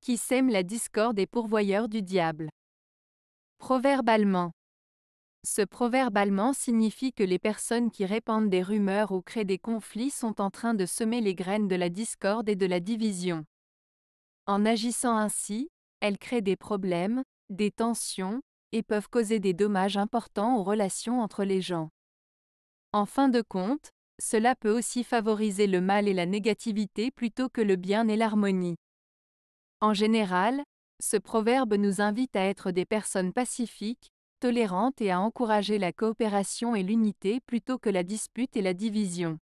qui sème la discorde et pourvoyeur du diable. Proverbe allemand. Ce proverbe allemand signifie que les personnes qui répandent des rumeurs ou créent des conflits sont en train de semer les graines de la discorde et de la division. En agissant ainsi, elles créent des problèmes, des tensions, et peuvent causer des dommages importants aux relations entre les gens. En fin de compte, cela peut aussi favoriser le mal et la négativité plutôt que le bien et l'harmonie. En général, ce proverbe nous invite à être des personnes pacifiques, tolérantes et à encourager la coopération et l'unité plutôt que la dispute et la division.